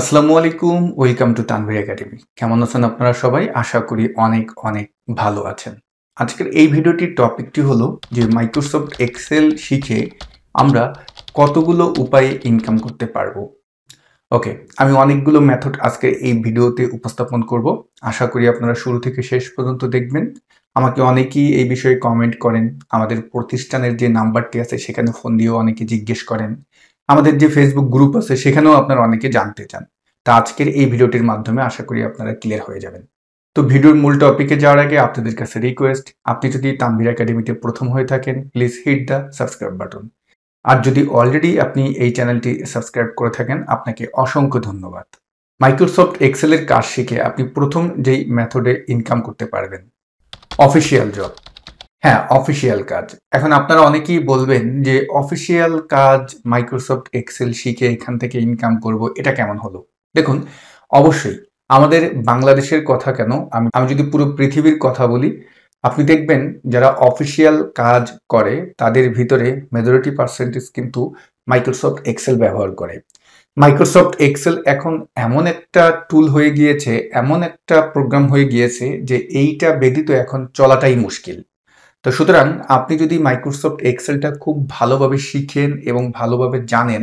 আসসালামু আলাইকুম welcome to Tanvir academy কেমন আছেন আপনারা সবাই আশা করি অনেক অনেক ভালো আছেন আজকের এই ভিডিওটির টপিকটি হলো যে মাইক্রোসফট এক্সেল শিখে আমরা কতগুলো উপায়ে ইনকাম করতে পারবো ওকে আমি অনেকগুলো মেথড আজকে এই ভিডিওতে উপস্থাপন করব আশা করি আপনারা শুরু থেকে শেষ পর্যন্ত দেখবেন আমাকে অনেকেই এই বিষয়ে কমেন্ট করেন আমাদের প্রতিষ্ঠানের যে নাম্বারটি আছে সেখানে ফোন দিয়েও অনেকে জিজ্ঞেস করেন আমাদের যে ফেসবুক গ্রুপ আছে সেখানেও আপনারা অনেকে জানতে চান তা আজকের এই ভিডিওটির মাধ্যমে আশা করি আপনারা ক্লিয়ার হয়ে যাবেন তো ভিডিওর মূল টপিকে যাওয়ার আগে আপনাদের কাছে রিকোয়েস্ট আপনি যদি তাম্বির একাডেমিতে প্রথম হয়ে থাকেন please hit the subscribe button আর যদি অলরেডি আপনি এই চ্যানেলটি সাবস্ক্রাইব করে থাকেন আপনাকে অসংখ্য ধন্যবাদ মাইক্রোসফট এক্সেলের কাজ শিখে আপনি প্রথম যেই মেথডে ইনকাম করতে পারবেন অফিসিয়াল জব হ্যাঁ অফিসিয়াল কাজ এখন আপনারা অনেকেই বলবেন যে অফিসিয়াল কাজ মাইক্রোসফট এক্সেল শিখে এখান থেকে ইনকাম করব এটা কেমন হলো দেখুন অবশ্যই আমাদের বাংলাদেশের কথা কেন আমি আমি যদি পুরো পৃথিবীর কথা বলি আপনি দেখবেন যারা অফিসিয়াল কাজ করে তাদের ভিতরে মেজরিটি পার্সেন্টেজ কিন্তু মাইক্রোসফট এক্সেল ব্যবহার করে মাইক্রোসফট এক্সেল এখন এমন একটা টুল হয়ে গিয়েছে এমন একটা প্রোগ্রাম হয়ে গিয়েছে যে এইটা ব্যতীত এখন চলাটাই মুশকিল তো সুতরাং আপনি যদি মাইক্রোসফট এক্সেলটা খুব ভালোভাবে শিখেন এবং ভালোভাবে জানেন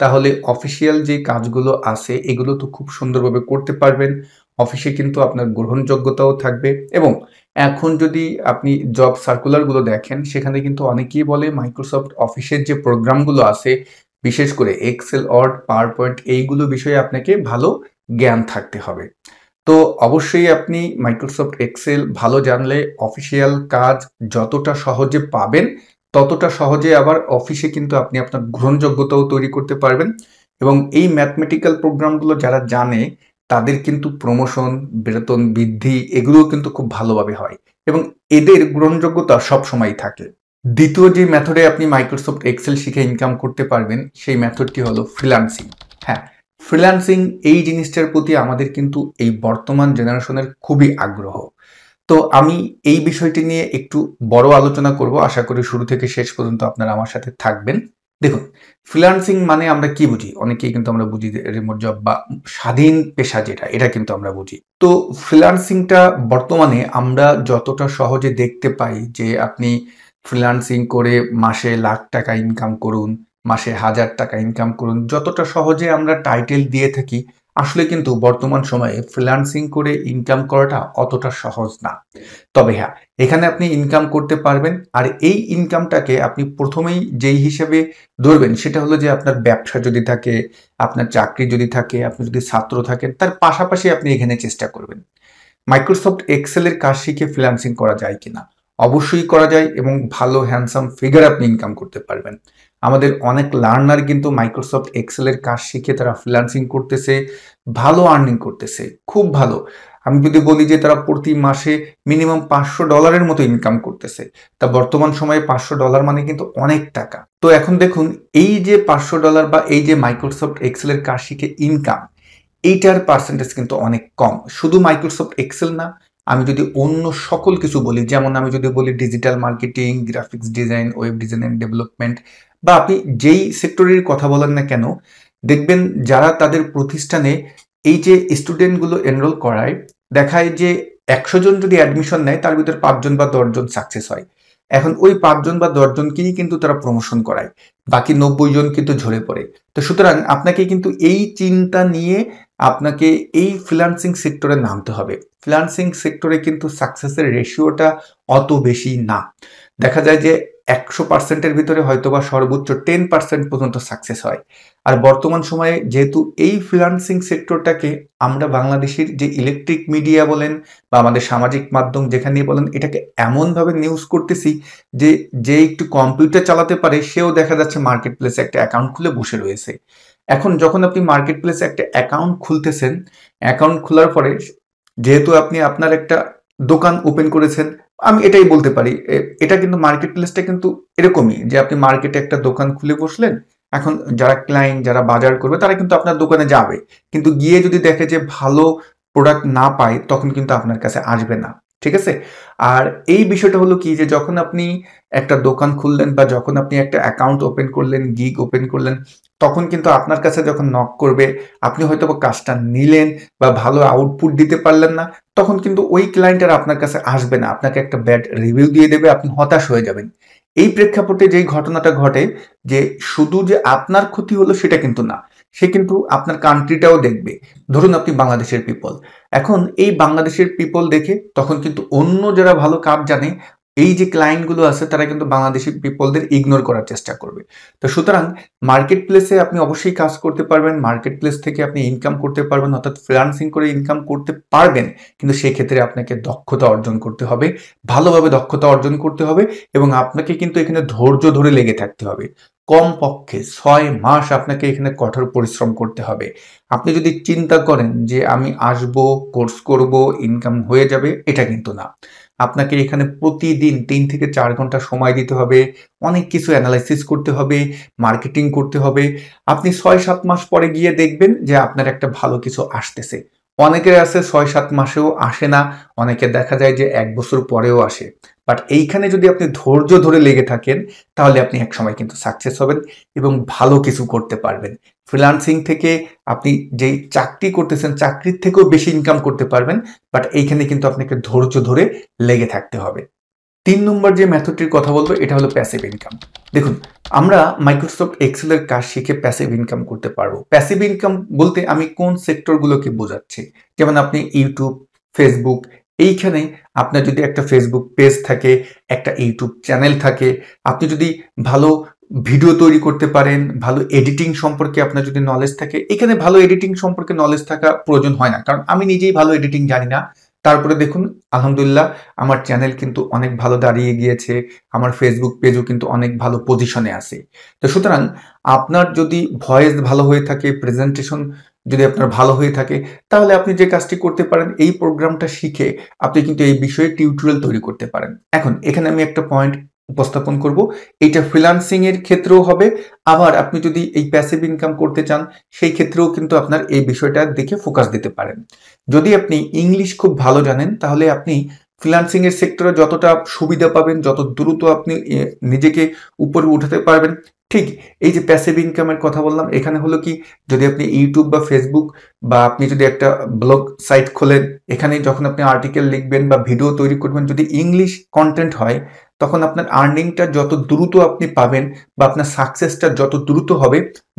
তাহলে অফিসিয়াল যে কাজগুলো আছে এগুলো তো খুব সুন্দরভাবে করতে পারবেন অফিসে কিন্তু আপনার গ্রহণযোগ্যতাও থাকবে এবং এখন যদি আপনি জব সার্কুলারগুলো দেখেন সেখানে কিন্তু অনেকেই বলে মাইক্রোসফট অফিসের যে প্রোগ্রামগুলো আছে বিশেষ করে এক্সেল অর্ড পাওয়ার পয়েন্ট এইগুলো বিষয়ে আপনাকে ভালো জ্ঞান থাকতে হবে তো অবশ্যই আপনি মাইক্রোসফট এক্সেল ভালো জানলে অফিসিয়াল কাজ যতটা সহজে পাবেন ততটা সহজে আবার অফিসে কিন্তু আপনি আপনার গ্রহণযোগ্যতাও তৈরি করতে পারবেন এবং এই ম্যাথমেটিক্যাল প্রোগ্রামগুলো যারা জানে তাদের কিন্তু প্রমোশন বেতন বৃদ্ধি এগুলোও কিন্তু খুব ভালোভাবে হয় এবং এদের গ্রহণযোগ্যতা সবসময়ই থাকে দ্বিতীয় যে ম্যাথডে আপনি মাইক্রোসফট এক্সেল শিখে ইনকাম করতে পারবেন সেই ম্যাথডটি হলো ফ্রিলান্সিং হ্যাঁ ফ্রিল্যান্সিং এই জিনিসটার প্রতি আমাদের কিন্তু এই বর্তমান জেনারেশনের খুবই আগ্রহ তো আমি এই বিষয়টি নিয়ে একটু বড় আলোচনা করব আশা করি শুরু থেকে শেষ পর্যন্ত আপনারা আমার সাথে থাকবেন দেখুন ফ্রিল্যান্সিং মানে আমরা কি বুঝি অনেকেই কিন্তু আমরা বুঝি রিমোট জব বা স্বাধীন পেশা যেটা এটা কিন্তু আমরা বুঝি তো ফ্রিল্যান্সিংটা বর্তমানে আমরা যতটা সহজে দেখতে পাই যে আপনি ফ্রিল্যান্সিং করে মাসে লাখ টাকা ইনকাম করুন মাসে হাজার টাকা ইনকাম করুন যতটা সহজে আমরা টাইটেল দিয়ে থাকি আসলে কিন্তু বর্তমান সময়ে ফ্রিল্যান্সিং করে ইনকাম করাটা অতটা সহজ না তবে হ্যাঁ এখানে আপনি ইনকাম করতে পারবেন আর এই ইনকামটাকে আপনি প্রথমেই যেই হিসেবে ধরবেন সেটা হলো যে আপনার ব্যবসা যদি থাকে আপনার চাকরি যদি থাকে আপনি যদি ছাত্র থাকেন তার পাশাপাশি আপনি এখানে চেষ্টা করবেন মাইক্রোসফট এক্সেলের কাজ শিখে ফ্রিল্যান্সিং করা যায় কিনা অবশ্যই করা যায় এবং ভালো হ্যান্ডসাম ফিগার আপনি ইনকাম করতে পারবেন আমাদের অনেক লার্নার কিন্তু মাইক্রোসফট এক্সেলের কাজ শিখে তারা ফ্রিলান্সিং করতেছে ভালো আর্নিং করতেছে খুব ভালো আমি যদি বলি যে তারা প্রতি মাসে মিনিমাম পাঁচশো ডলারের মতো ইনকাম করতেছে তা বর্তমান সময়ে পাঁচশো ডলার মানে কিন্তু অনেক টাকা তো এখন দেখুন এই যে পাঁচশো ডলার বা এই যে মাইক্রোসফট এক্সেলের কাজ শিখে ইনকাম এইটার পার্সেন্টেজ কিন্তু অনেক কম শুধু মাইক্রোসফট এক্সেল না আমি যদি অন্য সকল কিছু বলি যেমন আমি যদি বলি digital marketing graphics design web design and development বা আপনি যেই সেক্টরের কথা বলেন না কেন দেখবেন যারা তাদের প্রতিষ্ঠানে এই যে স্টুডেন্টগুলো এনরোল করায় দেখায় যে একশো জন যদি অ্যাডমিশন নেয় তার ভিতর পাঁচজন বা দশজন সাকসেস হয় এখন ওই পাঁচজন বা দশজনকেই কিন্তু তারা প্রমোশন করায় বাকি নব্বই জন কিন্তু ঝরে পড়ে তো সুতরাং আপনাকে কিন্তু এই চিন্তা নিয়ে আপনাকে এই ফ্রিলান্সিং সেক্টরে নামতে হবে ফ্রিলান্সিং সেক্টরে কিন্তু সাকসেসের রেশিওটা অত বেশি না দেখা যায় যে একশো পার্সেন্টের ভিতরে হয়তোবা সর্বোচ্চ টেন পার্সেন্ট পর্যন্ত সাকসেস হয় আর বর্তমান সময়ে যেহেতু এই ফ্রিলান্সিং সেক্টরটাকে আমরা বাংলাদেশের যে ইলেকট্রিক মিডিয়া বলেন বা আমাদের সামাজিক মাধ্যম যেখানে বলেন এটাকে এমনভাবে নিউজ করতেছি যে যে একটু কম্পিউটার চালাতে পারে সেও দেখা যাচ্ছে মার্কেট প্লেসে একটা অ্যাকাউন্ট খুলে বসে রয়েছে এখন যখন আপনি মার্কেট প্লেসে একটা অ্যাকাউন্ট খুলতেছেন অ্যাকাউন্ট খোলার পরে যেহেতু আপনি আপনার একটা দোকান ওপেন করেছেন আমি এটাই বলতে পারি এটা কিন্তু মার্কেট প্লেসটা কিন্তু এরকমই যে আপনি মার্কেটে একটা দোকান খুলে বসলেন এখন যারা ক্লায়েন্ট যারা বাজার করবে তারা কিন্তু আপনার দোকানে যাবে কিন্তু গিয়ে যদি দেখে যে ভালো প্রোডাক্ট না পায় তখন কিন্তু আপনার কাছে আসবে না ঠিক আছে আর এই বিষয়টা হলো কি যে যখন আপনি একটা দোকান খুললেন বা যখন আপনি একটা অ্যাকাউন্ট ওপেন করলেন গিগ ওপেন করলেন তখন কিন্তু আপনার কাছে যখন নক করবে আপনি হয়তো কাজটা নিলেন বা ভালো আউটপুট দিতে পারলেন না তখন কিন্তু ওই ক্লায়েন্ট আর আপনার কাছে আসবে না আপনাকে একটা ব্যাড রিভিউ দিয়ে দেবে আপনি হতাশ হয়ে যাবেন এই প্রেক্ষাপটে যেই ঘটনাটা ঘটে যে শুধু যে আপনার ক্ষতি হলো সেটা কিন্তু না সে কিন্তু আপনার কান্ট্রিটাও দেখবে ধরুন আপনি বাংলাদেশের পিপল এখন এই বাংলাদেশের পিপল দেখে তখন কিন্তু অন্য যারা ভালো কাজ জানে এই যে ক্লায়েন্টগুলো আছে তারা কিন্তু বাংলাদেশি পিপলদের ইগনোর করার চেষ্টা করবে তো সুতরাং মার্কেট প্লেসে আপনি অবশ্যই কাজ করতে পারবেন মার্কেট প্লেস থেকে আপনি ইনকাম করতে পারবেন অর্থাৎ ফ্রিলান্সিং করে ইনকাম করতে পারবেন কিন্তু সেক্ষেত্রে আপনাকে দক্ষতা অর্জন করতে হবে ভালোভাবে দক্ষতা অর্জন করতে হবে এবং আপনাকে কিন্তু এখানে ধৈর্য ধরে লেগে থাকতে হবে কমপক্ষে ছয় মাস আপনাকে এখানে কঠোর পরিশ্রম করতে হবে আপনি যদি চিন্তা করেন যে আমি আসব কোর্স করব ইনকাম হয়ে যাবে এটা কিন্তু না আপনাকে এখানে প্রতিদিন তিন থেকে চার ঘন্টা সময় দিতে হবে অনেক কিছু অ্যানালাইসিস করতে হবে মার্কেটিং করতে হবে আপনি ছয় সাত মাস পরে গিয়ে দেখবেন যে আপনার একটা ভালো কিছু আসতেছে অনেকের আছে ছয় সাত মাসেও আসে না অনেকে দেখা যায় যে এক বছর পরেও আসে বাট এইখানে যদি আপনি ধৈর্য ধরে লেগে থাকেন তাহলে আপনি এক সময় কিন্তু সাকসেস হবেন এবং ভালো কিছু করতে পারবেন ফ্রিলান্সিং থেকে আপনি যেই চাকরি করতেছেন চাকরির থেকেও বেশি ইনকাম করতে পারবেন বাট এইখানে কিন্তু আপনাকে ধৈর্য ধরে লেগে থাকতে হবে তিন নম্বর যে মেথডটির কথা বলবো এটা হলো প্যাসিভ ইনকাম দেখুন আমরা মাইক্রোসফট এক্সেলের কাজ শিখে প্যাসিভ ইনকাম করতে পারবো প্যাসিভ ইনকাম বলতে আমি কোন সেক্টরগুলোকে বোঝাচ্ছি যেমন আপনি ইউটিউব ফেসবুক এইখানে আপনার যদি একটা ফেসবুক পেজ থাকে একটা ইউটিউব চ্যানেল থাকে আপনি যদি ভালো ভিডিও তৈরি করতে পারেন ভালো এডিটিং সম্পর্কে আপনার যদি নলেজ থাকে এখানে ভালো এডিটিং সম্পর্কে নলেজ থাকা প্রয়োজন হয় না কারণ আমি নিজেই ভালো এডিটিং জানি না তারপরে দেখুন আলহামদুলিল্লাহ আমার চ্যানেল কিন্তু অনেক ভালো দাঁড়িয়ে গিয়েছে আমার ফেসবুক পেজও কিন্তু অনেক ভালো পজিশনে আছে তো সুতরাং আপনার যদি ভয়েস ভালো হয়ে থাকে প্রেজেন্টেশন যদি আপনার ভালো হয়ে থাকে তাহলে আপনি যে কাজটি করতে পারেন এই প্রোগ্রামটা শিখে আপনি কিন্তু এই বিষয়ে টিউটোরিয়াল তৈরি করতে পারেন এখন এখানে আমি একটা পয়েন্ট উপস্থাপন করব এটা ফ্রিলান্সিং এর ক্ষেত্রেও হবে আবার আপনি যদি এই প্যাসিভ ইনকাম করতে চান সেই ক্ষেত্রেও কিন্তু আপনার এই বিষয়টা দেখে ফোকাস দিতে পারেন যদি আপনি ইংলিশ খুব ভালো জানেন তাহলে আপনি ফ্রিলান্সিং এর সেক্টরে যতটা সুবিধা পাবেন যত দ্রুত আপনি নিজেকে উপরে উঠাতে পারবেন ঠিক এই যে প্যাসিভ ইনকামের কথা বললাম এখানে হলো কি যদি আপনি ইউটিউব বা ফেসবুক বা আপনি যদি একটা ব্লগ সাইট খোলেন এখানে যখন আপনি আর্টিকেল লিখবেন বা ভিডিও তৈরি করবেন যদি ইংলিশ কন্টেন্ট হয় তখন আপনার আর্নিংটা যত দ্রুত আপনি পাবেন বা আপনার সাকসেসটা যত দ্রুত হবে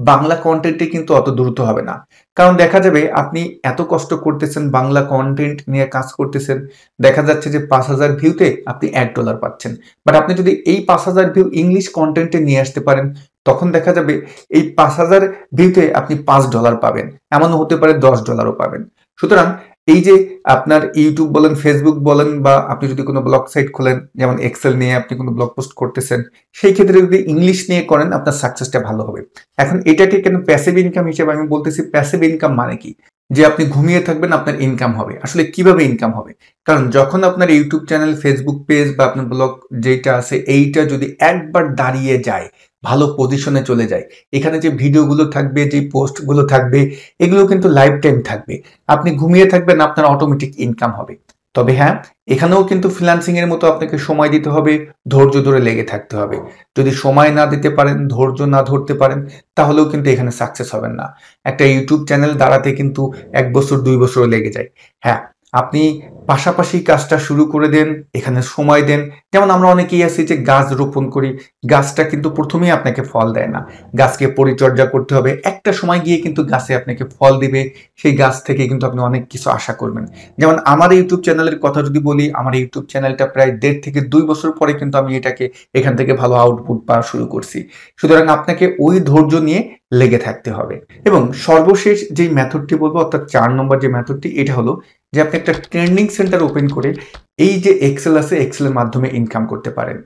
বাংলা কন্টেন্টে কিন্তু অত দ্রুত হবে না কারণ দেখা যাবে আপনি এত কষ্ট করতেছেন বাংলা কন্টেন্ট নিয়ে কাজ করতেছেন দেখা যাচ্ছে যে পাঁচ হাজার ভিউতে আপনি এক ডলার পাচ্ছেন বাট আপনি যদি এই পাঁচ হাজার ভিউ ইংলিশ কন্টেন্টে নিয়ে আসতে পারেন তখন দেখা যাবে এই পাঁচ হাজার ভিউতে আপনি পাঁচ ডলার পাবেন এমনও হতে পারে দশ ডলারও পাবেন সুতরাং এই যে আপনার ইউটিউব বলেন ফেসবুক বলেন বা আপনি যদি কোনো ব্লগ সাইট খোলেন যেমন এক্সেল নিয়ে আপনি কোনো ব্লগ পোস্ট করতেছেন সেই ক্ষেত্রে যদি ইংলিশ নিয়ে করেন আপনার সাকসেসটা ভালো হবে এখন এটাকে কেন প্যাসিভ ইনকাম হিসেবে আমি বলতেছি প্যাসিভ ইনকাম মানে কি যে আপনি ঘুমিয়ে থাকবেন আপনার ইনকাম হবে আসলে কিভাবে ইনকাম হবে কারণ যখন আপনার ইউটিউব চ্যানেল ফেসবুক পেজ বা আপনার ব্লগ যেটা আছে এইটা যদি একবার দাঁড়িয়ে যায় ভালো পজিশনে চলে যায় এখানে যে ভিডিওগুলো থাকবে যে পোস্টগুলো থাকবে এগুলো কিন্তু লাইফ টাইম থাকবে আপনি ঘুমিয়ে থাকবেন আপনার অটোমেটিক ইনকাম হবে তবে হ্যাঁ এখানেও কিন্তু ফ্রিলান্সিং এর মতো আপনাকে সময় দিতে হবে ধৈর্য ধরে লেগে থাকতে হবে যদি সময় না দিতে পারেন ধৈর্য না ধরতে পারেন তাহলেও কিন্তু এখানে সাকসেস হবেন না একটা ইউটিউব চ্যানেল দাঁড়াতে কিন্তু এক বছর দুই বছর লেগে যায় হ্যাঁ আপনি পাশাপাশি কাজটা শুরু করে দেন এখানে সময় দেন যেমন আমরা অনেকেই আছি যে গাছ রোপণ করি গাছটা কিন্তু প্রথমেই আপনাকে ফল দেয় না গাছকে পরিচর্যা করতে হবে একটা সময় গিয়ে কিন্তু গাছে আপনাকে ফল দিবে সেই গাছ থেকে কিন্তু আপনি অনেক কিছু আশা করবেন যেমন আমার ইউটিউব চ্যানেলের কথা যদি বলি আমার ইউটিউব চ্যানেলটা প্রায় দেড় থেকে দুই বছর পরে কিন্তু আমি এটাকে এখান থেকে ভালো আউটপুট পাওয়া শুরু করছি সুতরাং আপনাকে ওই ধৈর্য নিয়ে লেগে থাকতে হবে এবং সর্বশেষ যেই মেথডটি বলবো অর্থাৎ চার নম্বর যে মেথডটি এটা হলো যে আপনি একটা ট্রেনিং সেন্টার ওপেন করে এই যে এক্সেল আছে এক্সেলের মাধ্যমে ইনকাম করতে পারেন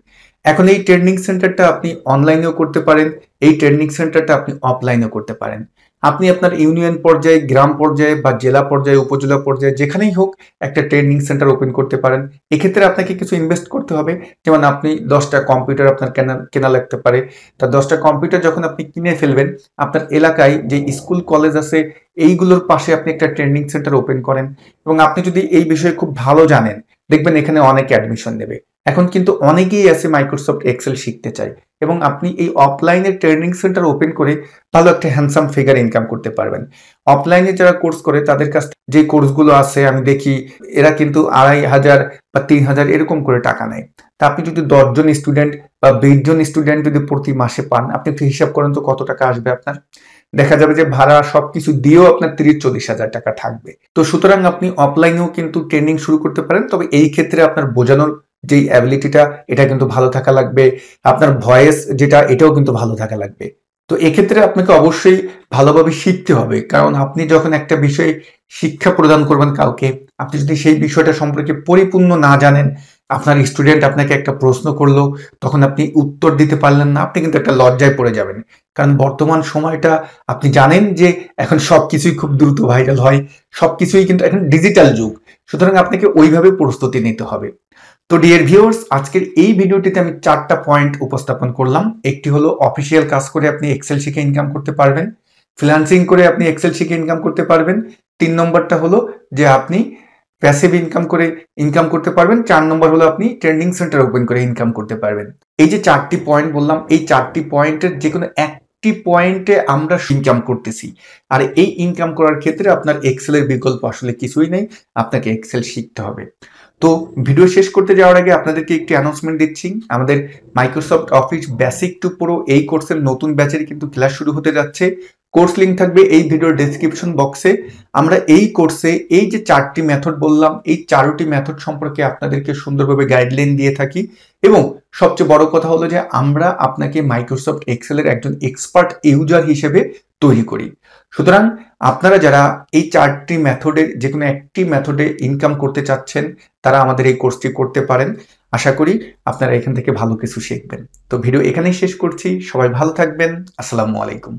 এখন এই ট্রেনিং সেন্টারটা আপনি অনলাইনেও করতে পারেন এই ট্রেন্ডিং সেন্টারটা আপনি অফলাইনেও করতে পারেন আপনি আপনার ইউনিয়ন পর্যায়ে গ্রাম পর্যায়ে বা জেলা পর্যায়ে উপজেলা পর্যায়ে যেখানেই হোক একটা ট্রেনিং সেন্টার ওপেন করতে পারেন এক্ষেত্রে আপনাকে কিছু ইনভেস্ট করতে হবে যেমন আপনি দশটা কম্পিউটার আপনার কেনা কেনা লাগতে পারে তা দশটা কম্পিউটার যখন আপনি কিনে ফেলবেন আপনার এলাকায় যে স্কুল কলেজ আছে এইগুলোর পাশে আপনি একটা ট্রেনিং সেন্টার ওপেন করেন এবং আপনি যদি এই বিষয়ে খুব ভালো জানেন দেখবেন এখানে অনেকে অ্যাডমিশন নেবে এখন কিন্তু অনেকেই আছে মাইক্রোসফট এক্সেল শিখতে চায় এবং আপনি এই অফলাইনে ট্রেনিং সেন্টার ওপেন করে ভালো একটা হ্যান্ডসাম ফিগার ইনকাম করতে পারবেন অফলাইনে যারা কোর্স করে তাদের কাছ যে কোর্সগুলো আছে আমি দেখি এরা কিন্তু আড়াই হাজার বা তিন হাজার এরকম করে টাকা নেয় তা আপনি যদি দশজন স্টুডেন্ট বা বিশজন স্টুডেন্ট যদি প্রতি মাসে পান আপনি একটু হিসাব করেন তো কত টাকা আসবে আপনার দেখা যাবে যে ভাড়া সবকিছু দিয়েও আপনার তিরিশ চল্লিশ হাজার টাকা থাকবে তো সুতরাং আপনি অফলাইনেও কিন্তু ট্রেনিং শুরু করতে পারেন তবে এই ক্ষেত্রে আপনার বোঝানোর যে অ্যাবিলিটিটা এটা কিন্তু ভালো থাকা লাগবে আপনার ভয়েস যেটা এটাও কিন্তু ভালো থাকা লাগবে তো এক্ষেত্রে আপনাকে অবশ্যই ভালোভাবে শিখতে হবে কারণ আপনি যখন একটা বিষয়ে শিক্ষা প্রদান করবেন কাউকে আপনি যদি সেই বিষয়টা সম্পর্কে পরিপূর্ণ না জানেন আপনার স্টুডেন্ট আপনাকে একটা প্রশ্ন করলো তখন আপনি উত্তর দিতে পারলেন না আপনি কিন্তু একটা লজ্জায় পড়ে যাবেন কারণ বর্তমান সময়টা আপনি জানেন যে এখন সব কিছুই খুব দ্রুত ভাইরাল হয় সব কিছুই কিন্তু এখন ডিজিটাল যুগ সুতরাং আপনাকে ওইভাবে প্রস্তুতি নিতে হবে তো ডিয়ার ভিউয়ার্স আজকের এই ভিডিওটিতে আমি চারটা পয়েন্ট উপস্থাপন করলাম একটি হলো অফিসিয়াল কাজ করে আপনি এক্সেল শিখে ইনকাম করতে পারবেন ফ্রিলান্সিং করে আপনি এক্সেল শিখে ইনকাম করতে পারবেন তিন নম্বরটা হলো যে আপনি প্যাসিভ ইনকাম করে ইনকাম করতে পারবেন চার নম্বর হলো আপনি ট্রেন্ডিং সেন্টার ওপেন করে ইনকাম করতে পারবেন এই যে চারটি পয়েন্ট বললাম এই চারটি পয়েন্টের যে কোনো এক একটি পয়েন্টে আমরা ইনকাম করতেছি আর এই ইনকাম করার ক্ষেত্রে আপনার এক্সেলের বিকল্প আসলে কিছুই নেই আপনাকে এক্সেল শিখতে হবে তো ভিডিও শেষ করতে যাওয়ার আগে আপনাদেরকে একটি অ্যানাউন্সমেন্ট দিচ্ছি আমাদের মাইক্রোসফট অফিস বেসিক টু পুরো এই কোর্সের নতুন ব্যাচের কিন্তু ক্লাস শুরু হতে যাচ্ছে কোর্স লিঙ্ক থাকবে এই ভিডিওর ডিসক্রিপশন বক্সে আমরা এই কোর্সে এই যে চারটি মেথড বললাম এই চারটি মেথড সম্পর্কে আপনাদেরকে সুন্দরভাবে গাইডলাইন দিয়ে থাকি এবং সবচেয়ে বড় কথা হলো যে আমরা আপনাকে মাইক্রোসফট এক্সেলের একজন এক্সপার্ট ইউজার হিসেবে তৈরি করি সুতরাং আপনারা যারা এই চারটি মেথডের যে কোনো একটি মেথডে ইনকাম করতে চাচ্ছেন তারা আমাদের এই কোর্সটি করতে পারেন আশা করি আপনারা এখান থেকে ভালো কিছু শিখবেন তো ভিডিও এখানেই শেষ করছি সবাই ভালো থাকবেন আসসালামু আলাইকুম